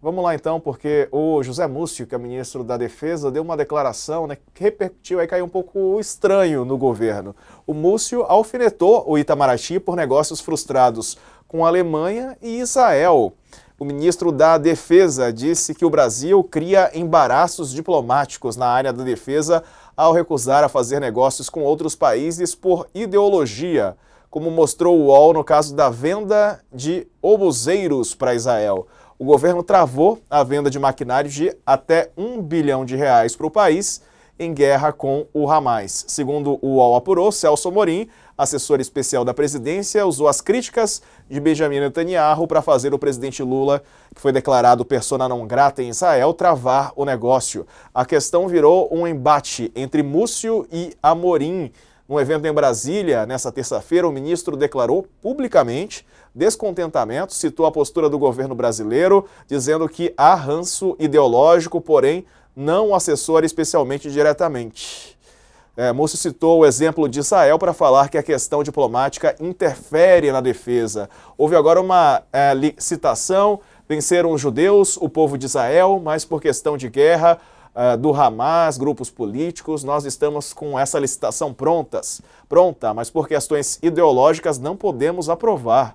Vamos lá então, porque o José Múcio, que é ministro da Defesa, deu uma declaração né, que repercutiu e caiu um pouco estranho no governo. O Múcio alfinetou o Itamaraty por negócios frustrados com a Alemanha e Israel. O ministro da Defesa disse que o Brasil cria embaraços diplomáticos na área da defesa ao recusar a fazer negócios com outros países por ideologia, como mostrou o UOL no caso da venda de obuseiros para Israel o governo travou a venda de maquinários de até um bilhão de reais para o país em guerra com o Hamas. Segundo o UOL apurou, Celso Morim, assessor especial da presidência, usou as críticas de Benjamin Netanyahu para fazer o presidente Lula, que foi declarado persona não grata em Israel, travar o negócio. A questão virou um embate entre Múcio e Amorim, num evento em Brasília, nessa terça-feira, o ministro declarou publicamente descontentamento, citou a postura do governo brasileiro, dizendo que há ranço ideológico, porém não assessora especialmente diretamente. É, citou o exemplo de Israel para falar que a questão diplomática interfere na defesa. Houve agora uma é, citação: venceram os judeus, o povo de Israel, mas por questão de guerra, uh, do Hamas, grupos políticos, nós estamos com essa licitação prontas, pronta, mas por questões ideológicas não podemos aprovar.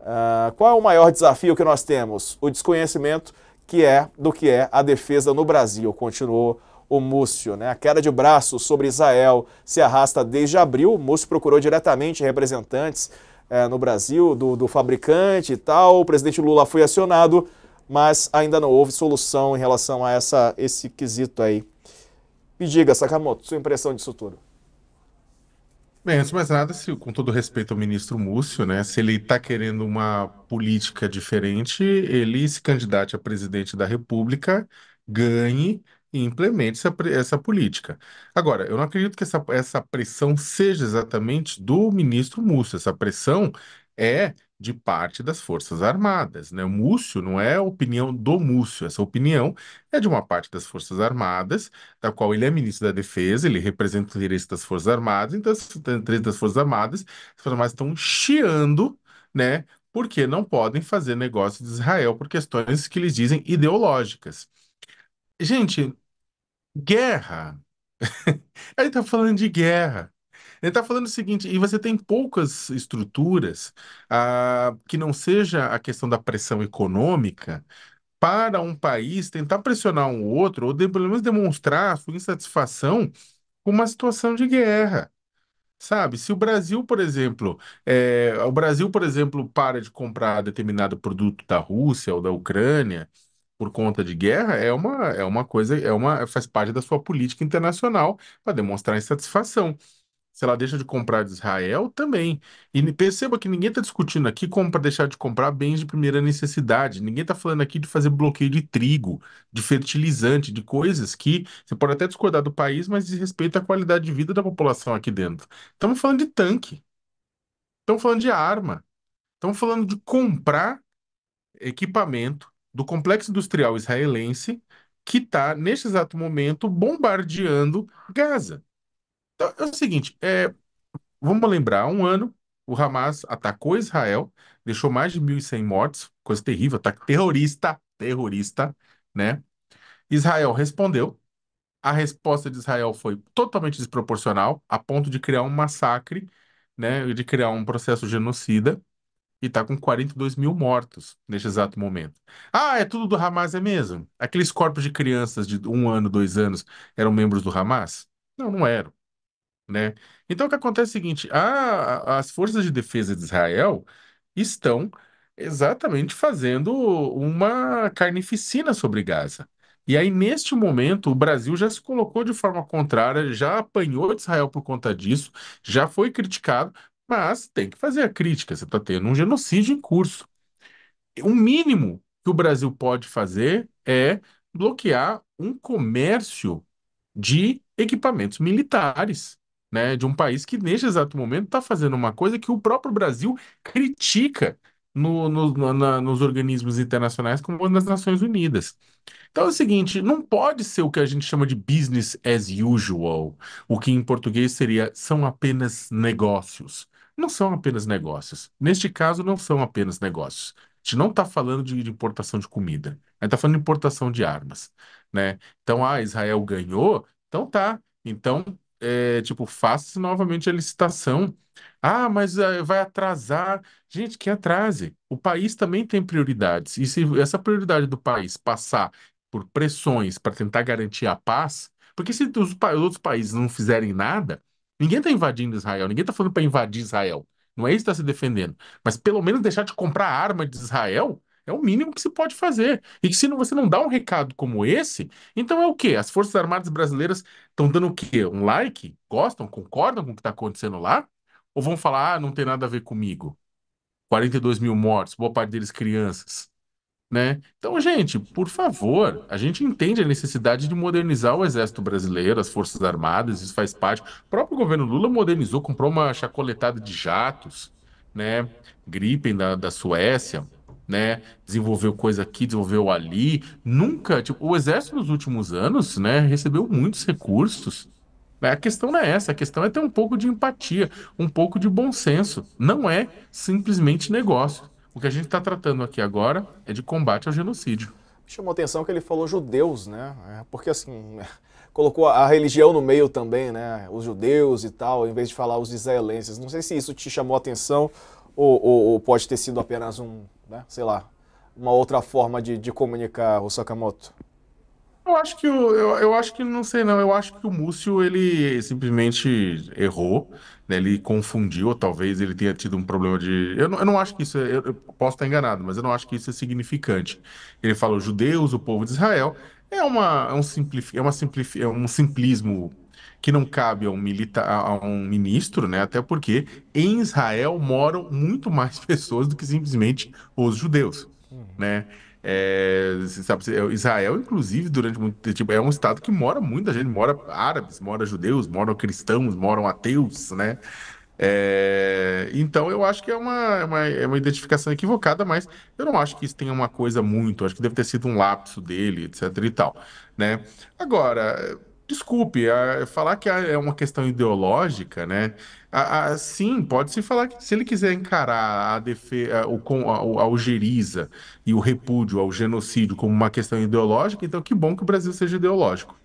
Uh, qual é o maior desafio que nós temos? O desconhecimento que é do que é a defesa no Brasil, continuou o Múcio. Né? A queda de braços sobre Israel se arrasta desde abril. O Múcio procurou diretamente representantes é, no Brasil do, do fabricante e tal. O presidente Lula foi acionado mas ainda não houve solução em relação a essa, esse quesito aí. Me diga, Sakamoto, sua impressão disso tudo. Bem, antes de mais nada, se, com todo respeito ao ministro Múcio, né, se ele está querendo uma política diferente, ele se candidate a presidente da República, ganhe e implemente essa, essa política. Agora, eu não acredito que essa, essa pressão seja exatamente do ministro Múcio, essa pressão é de parte das Forças Armadas. Né? O Múcio não é a opinião do Múcio, essa opinião é de uma parte das Forças Armadas, da qual ele é ministro da Defesa, ele representa os interesses das Forças Armadas, então os interesses das Forças Armadas, as Forças Armadas estão chiando, né? Porque não podem fazer negócio de Israel por questões que eles dizem ideológicas. Gente, guerra. a gente tá falando de guerra. Ele está falando o seguinte, e você tem poucas estruturas ah, que não seja a questão da pressão econômica para um país tentar pressionar um outro, ou de, pelo menos demonstrar sua insatisfação com uma situação de guerra. Sabe, se o Brasil, por exemplo, é, o Brasil, por exemplo, para de comprar determinado produto da Rússia ou da Ucrânia por conta de guerra, é uma, é uma coisa, é uma, faz parte da sua política internacional para demonstrar insatisfação se ela deixa de comprar de Israel, também. E perceba que ninguém está discutindo aqui como para deixar de comprar bens de primeira necessidade. Ninguém está falando aqui de fazer bloqueio de trigo, de fertilizante, de coisas que você pode até discordar do país, mas diz respeito à qualidade de vida da população aqui dentro. Estamos falando de tanque. Estamos falando de arma. Estamos falando de comprar equipamento do complexo industrial israelense que está, neste exato momento, bombardeando Gaza. Então, é o seguinte, é, vamos lembrar, há um ano o Hamas atacou Israel, deixou mais de 1.100 mortos, coisa terrível, ataque terrorista, terrorista, né? Israel respondeu. A resposta de Israel foi totalmente desproporcional, a ponto de criar um massacre, né, de criar um processo genocida, e está com 42 mil mortos neste exato momento. Ah, é tudo do Hamas, é mesmo? Aqueles corpos de crianças de um ano, dois anos, eram membros do Hamas? Não, não eram né? Então o que acontece é o seguinte, a- as forças de defesa de Israel estão exatamente fazendo uma carnificina sobre Gaza. E aí, neste momento, o Brasil já se colocou de forma contrária, já apanhou de Israel por conta disso, já foi criticado, mas tem que fazer a crítica. Você está tendo um genocídio em curso. O mínimo que o Brasil pode fazer é bloquear um comércio de equipamentos militares né, de um país que neste exato momento está fazendo uma coisa que o próprio Brasil critica no, no, na, nos organismos internacionais como nas Nações Unidas. Então é o seguinte, não pode ser o que a gente chama de business as usual, o que em português seria são apenas negócios. Não são apenas negócios. Neste caso, não são apenas negócios. A gente não está falando de, de importação de comida, a gente está falando de importação de armas. Né? Então, ah, Israel ganhou, então tá. Então é, tipo, faça novamente a licitação. Ah, mas eh, vai atrasar. Gente, que atrase. O país também tem prioridades. E se essa prioridade do país passar por pressões para tentar garantir a paz, porque se os, os outros países não fizerem nada, ninguém está invadindo Israel, ninguém está falando para invadir Israel. Não é isso que está se defendendo. Mas pelo menos deixar de comprar arma de Israel é o mínimo que se pode fazer. E que se não, você não dá um recado como esse, então é o quê? As Forças Armadas brasileiras estão dando o quê? Um like? Gostam? Concordam com o que está acontecendo lá? Ou vão falar, ah, não tem nada a ver comigo? 42 mil mortos, boa parte deles crianças. Né? Então, gente, por favor, a gente entende a necessidade de modernizar o Exército Brasileiro, as Forças Armadas, isso faz parte. O próprio governo Lula modernizou, comprou uma chacoletada de jatos, né? Gripen da, da Suécia né? Desenvolveu coisa aqui, desenvolveu ali. Nunca, tipo, o exército nos últimos anos, né, recebeu muitos recursos. A questão não é essa, a questão é ter um pouco de empatia, um pouco de bom senso. Não é simplesmente negócio. O que a gente está tratando aqui agora é de combate ao genocídio. Chamou atenção que ele falou judeus, né? É, porque assim, colocou a religião no meio também, né? Os judeus e tal, em vez de falar os israelenses. Não sei se isso te chamou atenção ou, ou, ou pode ter sido apenas um, né, sei lá, uma outra forma de, de comunicar o Sakamoto? Eu acho que o, eu, eu acho que não sei não. Eu acho que o Múcio ele simplesmente errou, né? Ele confundiu, ou talvez ele tenha tido um problema de. Eu não, eu não acho que isso. É, eu, posso estar enganado, mas eu não acho que isso é significante. Ele falou judeus, o povo de Israel. É uma, é um, simplifi, é uma simplifi, é um simplismo que não cabe a um, milita a um ministro, né? Até porque em Israel moram muito mais pessoas do que simplesmente os judeus, uhum. né? É, sabe, é, Israel, inclusive, durante muito tipo é um estado que mora muita gente, mora árabes, mora judeus, moram cristãos, moram ateus, né? É, então eu acho que é uma, é uma, é uma identificação equivocada, mas eu não acho que isso tenha uma coisa muito, acho que deve ter sido um lapso dele, etc e tal, né? Agora, desculpe, a- falar que a- é uma questão ideológica, né? A- a- sim, pode-se falar que se ele quiser encarar a defesa, o, com- a, a algeriza e o repúdio ao genocídio como uma questão ideológica, então que bom que o Brasil seja ideológico.